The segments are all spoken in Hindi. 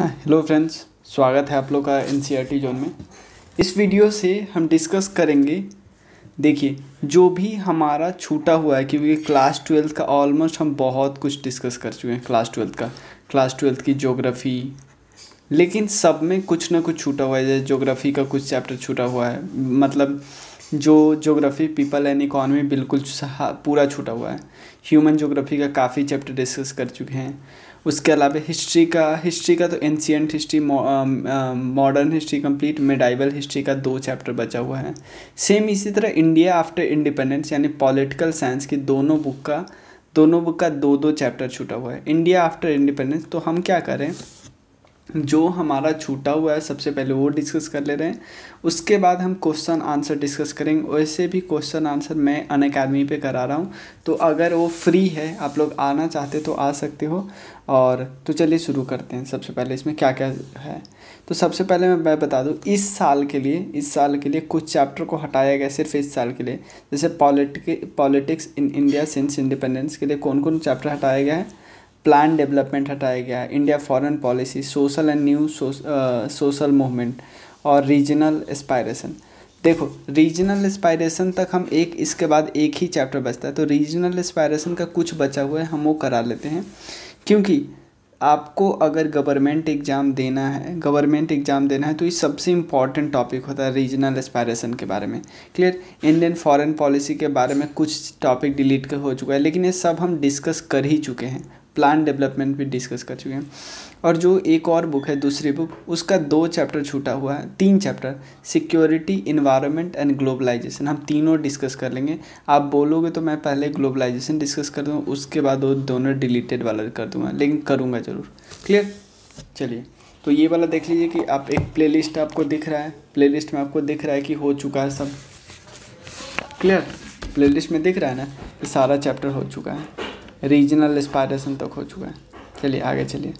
हेलो हाँ, फ्रेंड्स स्वागत है आप लोग का एन जोन e में इस वीडियो से हम डिस्कस करेंगे देखिए जो भी हमारा छूटा हुआ है क्योंकि क्लास ट्वेल्थ का ऑलमोस्ट हम बहुत कुछ डिस्कस कर चुके हैं क्लास ट्वेल्थ का क्लास ट्वेल्थ की जोग्राफ़ी लेकिन सब में कुछ ना कुछ छूटा हुआ है जैसे जोग्राफ़ी का कुछ चैप्टर छूटा हुआ है मतलब जो जोग्राफ़ी पीपल एंड इकोनॉमी बिल्कुल पूरा छूटा हुआ है ह्यूमन जोग्राफ़ी का काफ़ी चैप्टर डिस्कस कर चुके हैं उसके अलावा हिस्ट्री का हिस्ट्री का तो ancient history modern history complete medieval history का दो चैप्टर बचा हुआ है सेम इसी तरह इंडिया आफ्टर इंडिपेंडेंस यानी पॉलिटिकल साइंस की दोनों बुक का दोनों बुक का दो दो चैप्टर छूटा हुआ है इंडिया आफ्टर इंडिपेंडेंस तो हम क्या करें जो हमारा छूटा हुआ है सबसे पहले वो डिस्कस कर ले रहे हैं उसके बाद हम क्वेश्चन आंसर डिस्कस करेंगे वैसे भी क्वेश्चन आंसर मैं अन अकेडमी पर करा रहा हूँ तो अगर वो फ्री है आप लोग आना चाहते तो आ सकते हो और तो चलिए शुरू करते हैं सबसे पहले इसमें क्या क्या है तो सबसे पहले मैं मैं बता दूं इस साल के लिए इस साल के लिए कुछ चैप्टर को हटाया गया सिर्फ इस साल के लिए जैसे politic politics in India since independence के लिए कौन कौन चैप्टर हटाया गया है प्लान डेवलपमेंट हटाया गया है India foreign policy social and new social movement और रीजनल एस्पायरेशन देखो रीजनल एस्पायरेशन तक हम एक इसके बाद एक ही चैप्टर बचता है तो रीजनल एस्पायरेशन का कुछ बचा हुआ है हम वो करा लेते हैं क्योंकि आपको अगर गवर्नमेंट एग्ज़ाम देना है गवर्नमेंट एग्ज़ाम देना है तो ये सबसे इम्पॉर्टेंट टॉपिक होता है रीजनल एस्पायरेशन के बारे में क्लियर इंडियन फॉरेन पॉलिसी के बारे में कुछ टॉपिक डिलीट हो चुका है लेकिन ये सब हम डिस्कस कर ही चुके हैं प्लान डेवलपमेंट भी डिस्कस कर चुके हैं और जो एक और बुक है दूसरी बुक उसका दो चैप्टर छूटा हुआ है तीन chapter security environment and globalisation हम तीनों डिस्कस कर लेंगे आप बोलोगे तो मैं पहले ग्लोबलाइजेशन डिस्कस कर दूँ उसके बाद वो दोनों डिलीटेड वाला कर दूँगा लेकिन करूँगा ज़रूर क्लियर चलिए तो ये वाला देख लीजिए कि आप एक प्ले आपको दिख रहा है प्ले में आपको दिख रहा है कि हो चुका है सब क्लियर प्ले में दिख रहा है ना कि सारा चैप्टर हो चुका है रीजनल इंस्पायरेशन तक हो चुका है चलिए आगे चलिए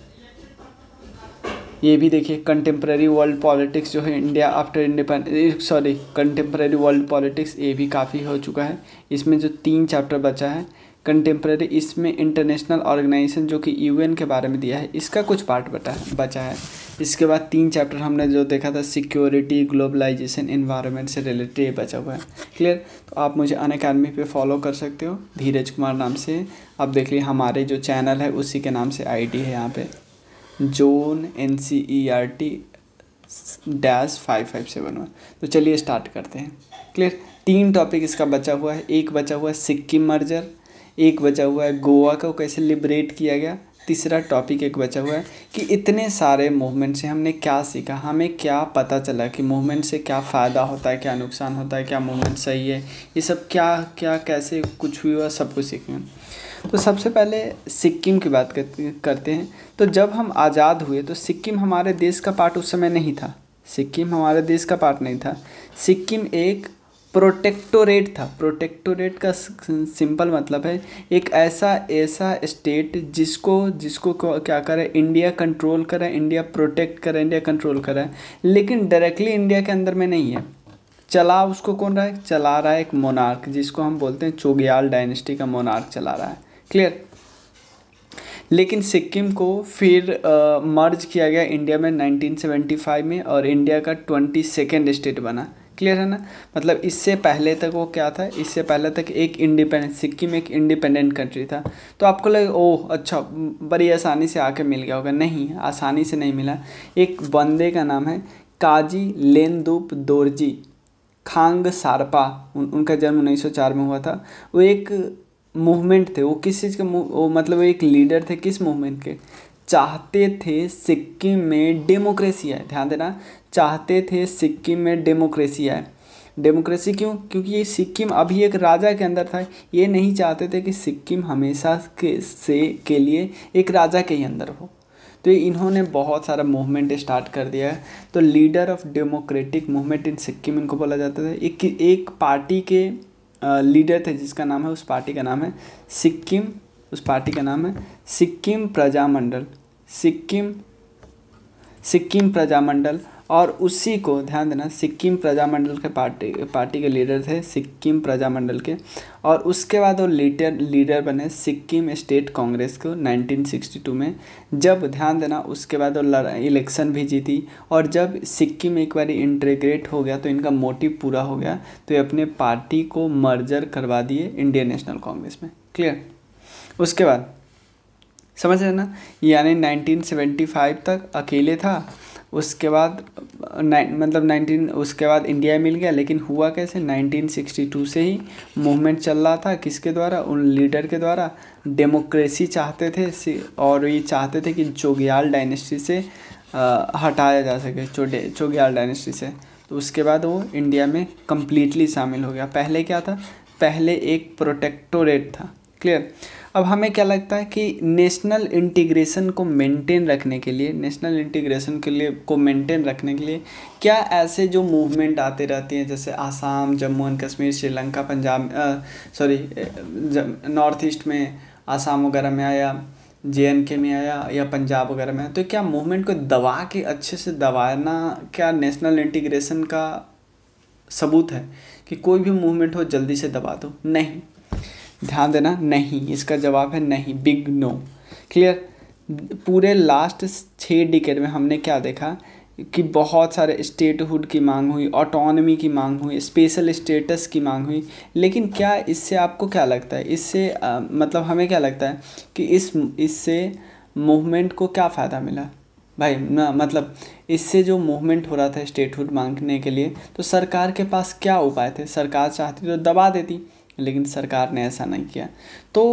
ये भी देखिए कंटेम्प्रेरी वर्ल्ड पॉलिटिक्स जो है India after independence sorry contemporary world politics ये भी काफ़ी हो चुका है इसमें जो तीन चैप्टर बचा है कंटेम्प्रेरी इसमें इंटरनेशनल ऑर्गेनाइजेशन जो कि यूएन के बारे में दिया है इसका कुछ पार्ट बटा है बचा है इसके बाद तीन चैप्टर हमने जो देखा था सिक्योरिटी ग्लोबलाइजेशन इन्वायरमेंट से रिलेटेड ये बचा हुआ है क्लियर तो आप मुझे अन अकेडमी पर फॉलो कर सकते हो धीरज कुमार नाम से आप देख लीजिए हमारे जो चैनल है उसी के नाम से आईडी है यहाँ पे zone N C E R T dash five five seven one तो चलिए स्टार्ट करते हैं क्लियर तीन टॉपिक इसका बचा हुआ है एक बचा हुआ है सिक्किम मर्जर एक बचा हुआ है गोवा को कैसे लिबरेट किया गया तीसरा टॉपिक एक बचा हुआ है कि इतने सारे मूवमेंट से हमने क्या सीखा हमें क्या पता चला कि मूवमेंट से क्या फ़ायदा होता है क्या नुकसान होता है क्या मूवमेंट सही है ये सब क्या क्या कैसे कुछ भी हुआ सब कुछ सीखें तो सबसे पहले सिक्किम की बात करते हैं तो जब हम आज़ाद हुए तो सिक्किम हमारे देश का पार्ट उस समय नहीं था सिक्किम हमारे देश का पार्ट नहीं था सिक्किम एक प्रोटेक्टोरेट था प्रोटेक्टोरेट का सिंपल मतलब है एक ऐसा ऐसा स्टेट जिसको जिसको क्या करे इंडिया कंट्रोल करे इंडिया प्रोटेक्ट करे इंडिया कंट्रोल करे लेकिन डायरेक्टली इंडिया के अंदर में नहीं है चला उसको कौन रहा है चला रहा है एक मोनार्क जिसको हम बोलते हैं चोगयाल डायनेस्टी का मोनार्क चला रहा है क्लियर लेकिन सिक्किम को फिर मर्ज किया गया इंडिया में 1975 में और इंडिया का ट्वेंटी सेकेंड स्टेट बना क्लियर है ना मतलब इससे पहले तक वो क्या था इससे पहले तक एक इंडिपेंडेंट सिक्किम एक इंडिपेंडेंट कंट्री था तो आपको लगे ओह अच्छा बड़ी आसानी से आके मिल गया होगा नहीं आसानी से नहीं मिला एक बंदे का नाम है काजी लेनदूप दोरजी खांग सारपा उन, उनका जन्म 1904 में हुआ था वो एक मूवमेंट थे वो किस चीज़ के वो मतलब एक लीडर थे किस मूवमेंट के चाहते थे सिक्किम में डेमोक्रेसी आए ध्यान देना चाहते थे सिक्किम में डेमोक्रेसी आए डेमोक्रेसी क्यों क्योंकि ये सिक्किम अभी एक राजा के अंदर था ये नहीं चाहते थे कि सिक्किम हमेशा के से के लिए एक राजा के ही अंदर हो तो इन्होंने बहुत सारा मूवमेंट स्टार्ट कर दिया है तो leader of democratic movement in Sikkim इनको बोला जाता था एक एक पार्टी के लीडर थे जिसका नाम है उस पार्टी का नाम है सिक्किम उस पार्टी का नाम है सिक्किम प्रजामंडल सिक्किम सिक्किम प्रजामंडल और उसी को ध्यान देना सिक्किम प्रजामंडल के पार्टी पार्टी के लीडर थे सिक्किम प्रजामंडल के और उसके बाद वो लीडर लीडर बने सिक्किम स्टेट कांग्रेस को 1962 में जब ध्यान देना उसके बाद वो इलेक्शन भी जीती और जब सिक्किम एक बार इंटीग्रेट हो गया तो इनका मोटिव पूरा हो गया तो ये अपने पार्टी को मर्जर करवा दिए इंडियन नेशनल कांग्रेस में क्लियर उसके बाद समझ रहे ना यानी 1975 तक अकेले था उसके बाद मतलब 19 उसके बाद इंडिया मिल गया लेकिन हुआ कैसे 1962 से ही मूवमेंट चल रहा था किसके द्वारा उन लीडर के द्वारा डेमोक्रेसी चाहते थे और ये चाहते थे कि चोगयाल डायनेस्टी से आ, हटाया जा सके चोडे चोग्याल डायनेस्टी से तो उसके बाद वो इंडिया में कम्प्लीटली शामिल हो गया पहले क्या था पहले एक प्रोटेक्टोरेट था क्लियर अब हमें क्या लगता है कि नेशनल इंटीग्रेशन को मेंटेन रखने के लिए नेशनल इंटीग्रेशन के लिए को मेंटेन रखने के लिए क्या ऐसे जो मूवमेंट आते रहते हैं जैसे Assam Jammu and Kashmir Sri Lanka Punjab sorry north east में आसाम वगैरह में आया जे के में आया या पंजाब वगैरह में तो क्या मूवमेंट को दबा के अच्छे से दबाना क्या नेशनल इंटीग्रेशन का सबूत है कि कोई भी मूवमेंट हो जल्दी से दबा दो नहीं ध्यान देना नहीं इसका जवाब है नहीं बिग नो क्लियर पूरे लास्ट छः डिकेट में हमने क्या देखा कि बहुत सारे स्टेटहुड की मांग हुई ऑटोनमी की मांग हुई स्पेशल स्टेटस की मांग हुई लेकिन क्या इससे आपको क्या लगता है इससे आ, मतलब हमें क्या लगता है कि इस इससे मूवमेंट को क्या फ़ायदा मिला भाई ना मतलब इससे जो मूवमेंट हो रहा था स्टेटहुड मांगने के लिए तो सरकार के पास क्या उपाय थे सरकार चाहती तो दबा देती लेकिन सरकार ने ऐसा नहीं किया तो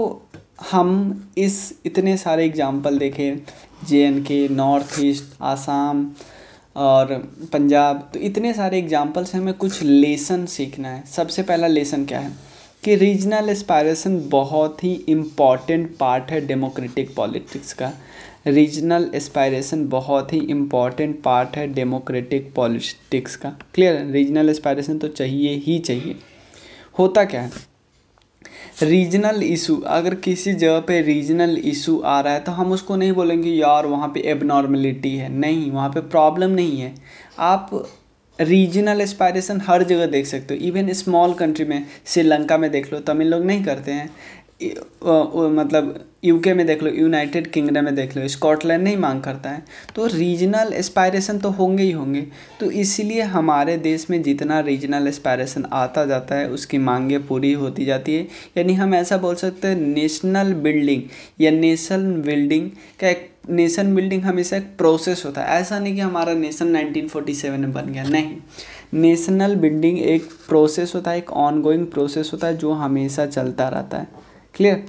हम इस इतने सारे एग्जाम्पल देखें J and K north east Assam और पंजाब तो इतने सारे एग्जाम्पल से हमें कुछ लेसन सीखना है सबसे पहला लेसन क्या है कि रीजनल एस्पायरेशन बहुत ही इम्पॉर्टेंट पार्ट है डेमोक्रेटिक पॉलिटिक्स का रीजनल एस्पायरेशन बहुत ही इम्पॉर्टेंट पार्ट है डेमोक्रेटिक पॉलिटिक्स का क्लियर है रीजनल एस्पायरेशन तो चाहिए ही चाहिए होता क्या है रीजनल इशू अगर किसी जगह पे रीजनल इशू आ रहा है तो हम उसको नहीं बोलेंगे यार वहाँ पे एबनॉर्मलिटी है नहीं वहाँ पे प्रॉब्लम नहीं है आप रीजनल एस्पायरेशन हर जगह देख सकते हो इवन स्मॉल कंट्री में श्रीलंका में देख लो तमिल लोग नहीं करते हैं मतलब यूके में देख लो यूनाइटेड किंगडम में देख लो स्कॉटलैंड नहीं मांग करता है तो रीजनल एस्पायरेशन तो होंगे ही होंगे तो इसलिए हमारे देश में जितना रीजनल एस्पायरेशन आता जाता है उसकी मांगें पूरी होती जाती है यानी हम ऐसा बोल सकते हैं नेशनल बिल्डिंग या नेशनल बिल्डिंग का एक नेशन बिल्डिंग हमेशा एक प्रोसेस होता है ऐसा नहीं कि हमारा नेशन नाइनटीन में बन गया नहीं नेशनल बिल्डिंग एक प्रोसेस होता है एक ऑनगोइंग प्रोसेस होता है जो हमेशा चलता रहता है क्लियर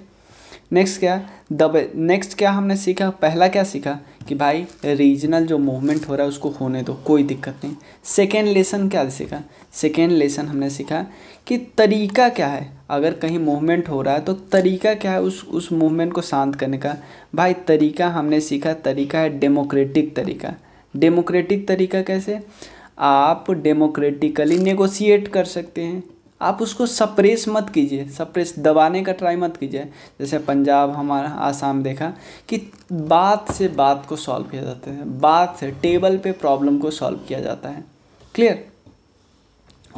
नेक्स्ट क्या दब नेक्स्ट क्या हमने सीखा पहला क्या सीखा कि भाई रीजनल जो मूवमेंट हो रहा है उसको होने दो कोई दिक्कत नहीं सेकेंड लेसन क्या सीखा सेकेंड लेसन हमने सीखा कि तरीका क्या है अगर कहीं मूवमेंट हो रहा है तो तरीका क्या है उस उस मूवमेंट को शांत करने का भाई तरीका हमने सीखा तरीका है डेमोक्रेटिक तरीका डेमोक्रेटिक तरीका कैसे आप डेमोक्रेटिकली नेगोशिएट कर सकते हैं आप उसको सप्रेस मत कीजिए सप्रेस दबाने का ट्राई मत कीजिए जैसे पंजाब हमारा आसाम देखा कि बात से बात को सॉल्व किया जाता है बात से टेबल पे प्रॉब्लम को सॉल्व किया जाता है क्लियर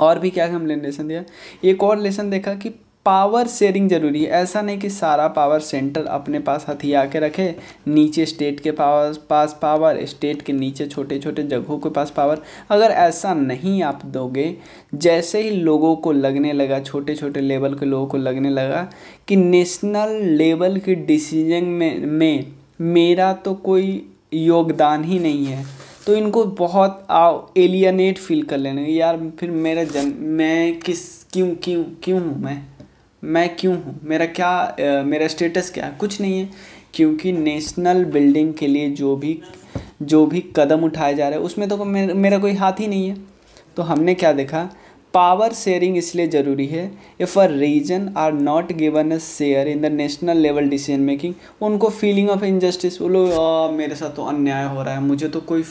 और भी क्या हम लेसन दिया एक और लेसन देखा कि पावर शेयरिंग जरूरी है ऐसा नहीं कि सारा पावर सेंटर अपने पास हथिया के रखे नीचे स्टेट के पावर पास पावर स्टेट के नीचे छोटे छोटे जगहों के पास पावर अगर ऐसा नहीं आप दोगे जैसे ही लोगों को लगने लगा छोटे छोटे लेवल के लोगों को लगने लगा कि नेशनल लेवल के डिसीजन में में मेरा तो कोई योगदान ही नहीं है तो इनको बहुत आओ एलियनेट फील कर लेने यार फिर मेरा जन मैं किस क्यों क्यों क्यों हूँ मैं मैं क्यों हूँ मेरा क्या मेरा स्टेटस क्या है कुछ नहीं है क्योंकि नेशनल बिल्डिंग के लिए जो भी जो भी कदम उठाए जा रहे हैं उसमें तो मेरा, कोई हाथ ही नहीं है तो हमने क्या देखा पावर शेयरिंग इसलिए ज़रूरी है if a region are not given a share in the national level decision making उनको फीलिंग ऑफ इनजस्टिस बोलो मेरे साथ तो अन्याय हो रहा है मुझे तो कोई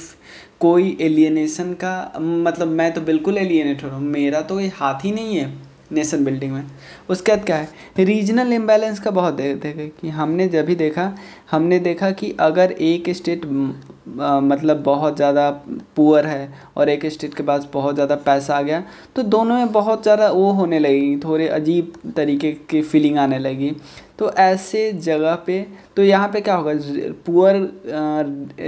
कोई एलियनेशन का मतलब मैं तो बिल्कुल एलियनेट हो रहा हूँ मेरा तो कोई हाथ ही नहीं है नेशन बिल्डिंग में उसके बाद क्या है रीजनल इम्बैलेंस का बहुत दे, देखे कि हमने जब भी देखा हमने देखा कि अगर एक स्टेट मतलब बहुत ज़्यादा पुअर है और एक स्टेट के पास बहुत ज़्यादा पैसा आ गया तो दोनों में बहुत ज़्यादा वो होने लगी थोड़े अजीब तरीके की फीलिंग आने लगी तो ऐसे जगह पे तो यहाँ पे क्या होगा पुअर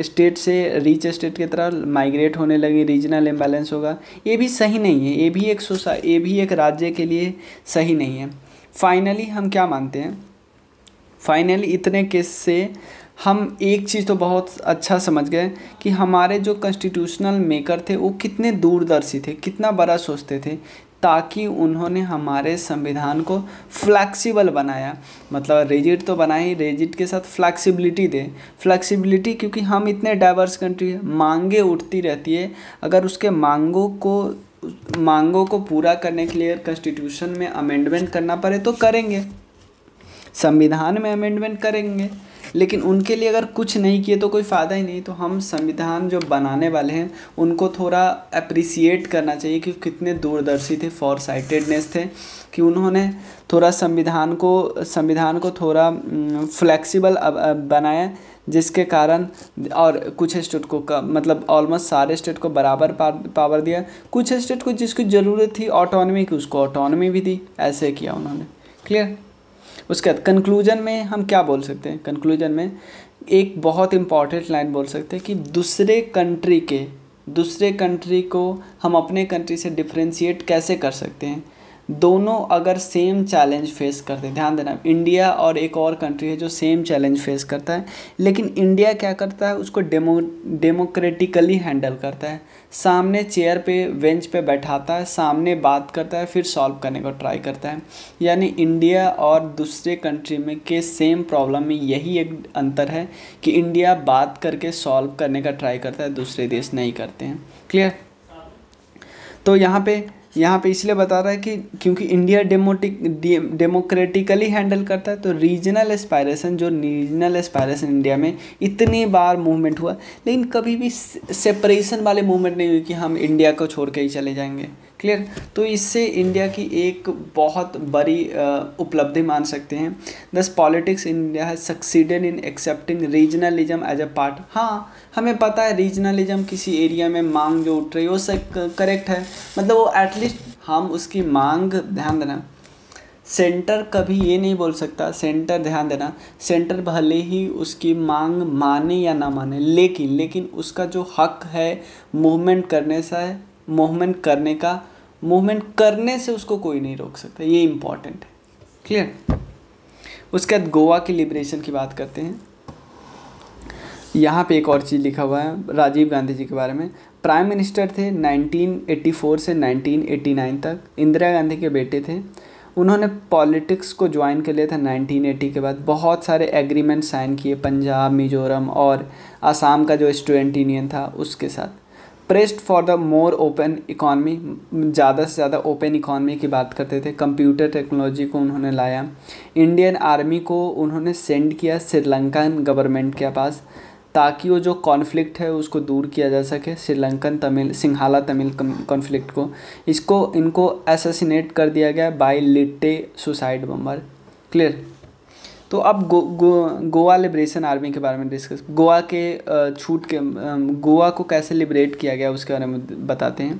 स्टेट से रिच स्टेट की तरह माइग्रेट होने लगी रीजनल इम्बैलेंस होगा ये भी सही नहीं है ये भी एक सोसा ये भी एक राज्य के लिए सही नहीं है फाइनली हम क्या मानते हैं फाइनली इतने केस से हम एक चीज़ तो बहुत अच्छा समझ गए कि हमारे जो कॉन्स्टिट्यूशनल मेकर थे वो कितने दूरदर्शी थे कितना बड़ा सोचते थे ताकि उन्होंने हमारे संविधान को फ्लैक्सिबल बनाया मतलब रेजिट तो बनाए ही रेजिट के साथ फ्लैक्सिबिलिटी दे फ्लैक्सिबिलिटी क्योंकि हम इतने डाइवर्स कंट्री मांगे उठती रहती है अगर उसके मांगों को मांगों को पूरा करने के लिए कॉन्स्टिट्यूशन में अमेंडमेंट करना पड़े तो करेंगे संविधान में अमेंडमेंट करेंगे लेकिन उनके लिए अगर कुछ नहीं किए तो कोई फ़ायदा ही नहीं तो हम संविधान जो बनाने वाले हैं उनको थोड़ा अप्रिसिएट करना चाहिए कि कितने दूरदर्शी थे फॉर साइटेडनेस थे कि उन्होंने थोड़ा संविधान को संविधान को थोड़ा फ्लेक्सिबल हम्म, बनाया जिसके कारण और कुछ स्टेट को का, मतलब ऑलमोस्ट सारे स्टेट को बराबर पावर दिया कुछ स्टेट को जिसकी ज़रूरत थी ऑटोनमी की उसको ऑटोनमी भी दी ऐसे किया उन्होंने क्लियर उसके बाद कंक्लूजन में हम क्या बोल सकते हैं कंक्लूजन में एक बहुत इम्पॉर्टेंट लाइन बोल सकते हैं कि दूसरे कंट्री के दूसरे कंट्री को हम अपने कंट्री से डिफ्रेंशिएट कैसे कर सकते हैं दोनों अगर सेम चैलेंज फेस करते हैं ध्यान देना इंडिया और एक और कंट्री है जो सेम चैलेंज फेस करता है लेकिन इंडिया क्या करता है उसको डेमो डेमोक्रेटिकली हैंडल करता है सामने चेयर पे बेंच पे बैठाता है सामने बात करता है फिर सॉल्व करने का ट्राई करता है यानी इंडिया और दूसरे कंट्री में के सेम प्रॉब्लम में यही एक अंतर है कि इंडिया बात करके सॉल्व करने का ट्राई करता है दूसरे देश नहीं करते हैं क्लियर तो यहाँ पे यहाँ पे इसलिए बता रहा है कि क्योंकि इंडिया डेमोटिक डेमोक्रेटिकली हैंडल करता है तो रीजनल एस्पायरेशन जो रीजनल एस्पायरेशन इंडिया में इतनी बार मूवमेंट हुआ लेकिन कभी भी सेपरेशन वाले मूवमेंट नहीं हुई कि हम इंडिया को छोड़ के ही चले जाएंगे क्लियर तो इससे इंडिया की एक बहुत बड़ी उपलब्धि मान सकते हैं दस पॉलिटिक्स इंडिया है succeeded in accepting regionalism as a part हाँ हमें पता है रीजनलिज्म किसी एरिया में मांग जो उठ रही है वो सब करेक्ट है मतलब वो एटलीस्ट हम उसकी मांग ध्यान देना सेंटर कभी ये नहीं बोल सकता सेंटर ध्यान देना सेंटर भले ही उसकी मांग माने या ना माने लेकिन लेकिन उसका जो हक है मूवमेंट करने सा है मूवमेंट करने का मूवमेंट करने से उसको कोई नहीं रोक सकता ये इम्पॉर्टेंट है क्लियर उसके बाद गोवा की लिबरेशन की बात करते हैं यहाँ पे एक और चीज़ लिखा हुआ है राजीव गांधी जी के बारे में प्राइम मिनिस्टर थे 1984 से 1989 तक इंदिरा गांधी के बेटे थे उन्होंने पॉलिटिक्स को ज्वाइन कर लिया था 1980 के बाद बहुत सारे एग्रीमेंट साइन किए पंजाब मिजोरम और आसाम का जो स्टूडेंट यूनियन था उसके साथ pressed for the more open economy ज़्यादा से ज़्यादा ओपन इकॉनमी की बात करते थे कंप्यूटर टेक्नोलॉजी को उन्होंने लाया इंडियन आर्मी को उन्होंने सेंड किया श्रीलंकन गवर्नमेंट के पास ताकि वो जो कॉन्फ्लिक्ट है उसको दूर किया जा सके श्रीलंकन तमिल सिंघाला तमिल कॉन्फ्लिक्ट को इसको इनको एसेसिनेट कर दिया गया by LTTE suicide bomber clear तो अब go, go, Goa liberation army के बारे में डिस्कस गोवा के छूट के गोवा को कैसे लिबरेट किया गया उसके बारे में बताते हैं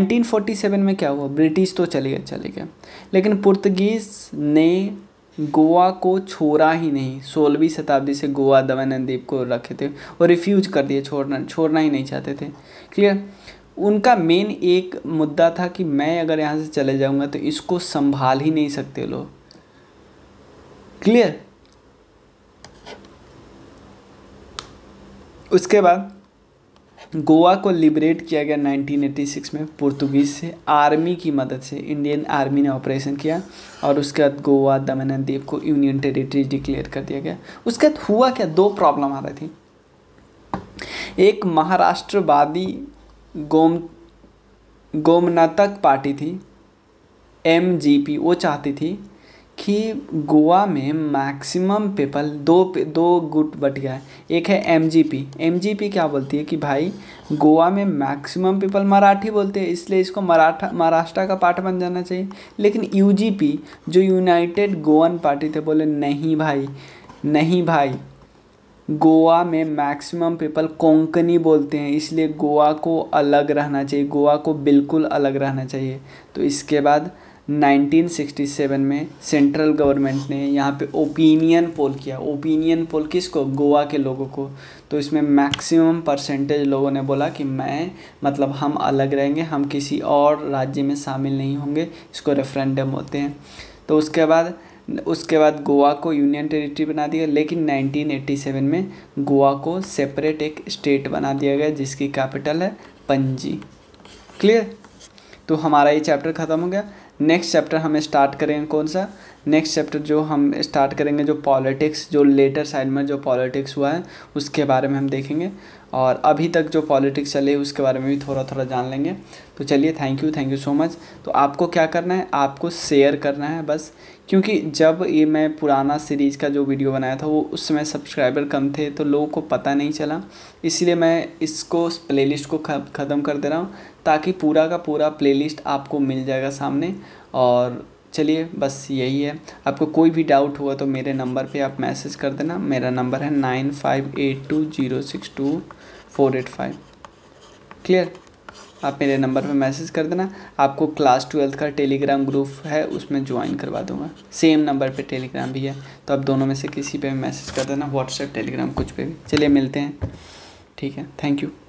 1947 में क्या हुआ ब्रिटिश तो चले गए चले गए लेकिन पुर्तगीज़ ने गोवा को छोड़ा ही नहीं सोलहवीं शताब्दी से गोवा दमन द्वीप को रखे थे और रिफ्यूज कर दिए छोड़ना छोड़ना ही नहीं चाहते थे क्लियर उनका मेन एक मुद्दा था कि मैं अगर यहाँ से चले जाऊँगा तो इसको संभाल ही नहीं सकते लोग क्लियर उसके बाद गोवा को लिबरेट किया गया 1986 में पुर्तगीज से आर्मी की मदद से इंडियन आर्मी ने ऑपरेशन किया और उसके बाद गोवा दमन एंड द्वीप को यूनियन टेरिटरी डिक्लेयर कर दिया गया उसके बाद हुआ क्या दो प्रॉब्लम आ रही थी एक महाराष्ट्रवादी गोम गोमनातक पार्टी थी एम वो चाहती थी कि गोवा में मैक्सिमम पीपल दो दो गुट बट गया है एक है M G P M G P क्या बोलती है कि भाई गोवा में मैक्सिमम पीपल मराठी बोलते हैं इसलिए इसको मराठा महाराष्ट्र का पार्ट बन जाना चाहिए लेकिन यू जी पी जो यूनाइटेड गोवन पार्टी थे बोले नहीं भाई नहीं भाई गोवा में मैक्सिमम पीपल कोंकनी बोलते हैं इसलिए गोवा को अलग रहना चाहिए गोवा को बिल्कुल अलग रहना चाहिए तो इसके बाद 1967 में सेंट्रल गवर्नमेंट ने यहाँ पे ओपिनियन पोल किया ओपिनियन पोल किसको गोवा के लोगों को तो इसमें मैक्सिमम परसेंटेज लोगों ने बोला कि मैं मतलब हम अलग रहेंगे हम किसी और राज्य में शामिल नहीं होंगे इसको रेफरेंडम होते हैं तो उसके बाद उसके बाद गोवा को यूनियन टेरिटरी बना दिया लेकिन 1987 में गोवा को सेपरेट एक स्टेट बना दिया गया जिसकी कैपिटल है पंजी क्लियर तो हमारा ये चैप्टर ख़त्म हो गया नेक्स्ट चैप्टर हम स्टार्ट करेंगे कौन सा नेक्स्ट चैप्टर जो हम स्टार्ट करेंगे जो पॉलिटिक्स जो लेटर साइड में जो पॉलिटिक्स हुआ है उसके बारे में हम देखेंगे और अभी तक जो पॉलिटिक्स चले उसके बारे में भी थोड़ा थोड़ा जान लेंगे तो चलिए thank you thank you so much तो आपको क्या करना है आपको शेयर करना है बस क्योंकि जब ये मैं पुराना सीरीज़ का जो वीडियो बनाया था वो उस समय सब्सक्राइबर कम थे तो लोगों को पता नहीं चला इसलिए मैं इसको प्लेलिस्ट को ख़त्म कर दे रहा हूँ ताकि पूरा का पूरा प्लेलिस्ट आपको मिल जाएगा सामने और चलिए बस यही है आपको कोई भी डाउट हुआ तो मेरे नंबर पे आप मैसेज कर देना मेरा नंबर है nine five eight two zero six two four eight five clear आप मेरे नंबर पर मैसेज कर देना आपको क्लास ट्वेल्थ का टेलीग्राम ग्रुप है उसमें ज्वाइन करवा दूंगा सेम नंबर पे टेलीग्राम भी है तो आप दोनों में से किसी पे मैसेज कर देना व्हाट्सएप टेलीग्राम कुछ पे भी चलिए मिलते हैं ठीक है थैंक यू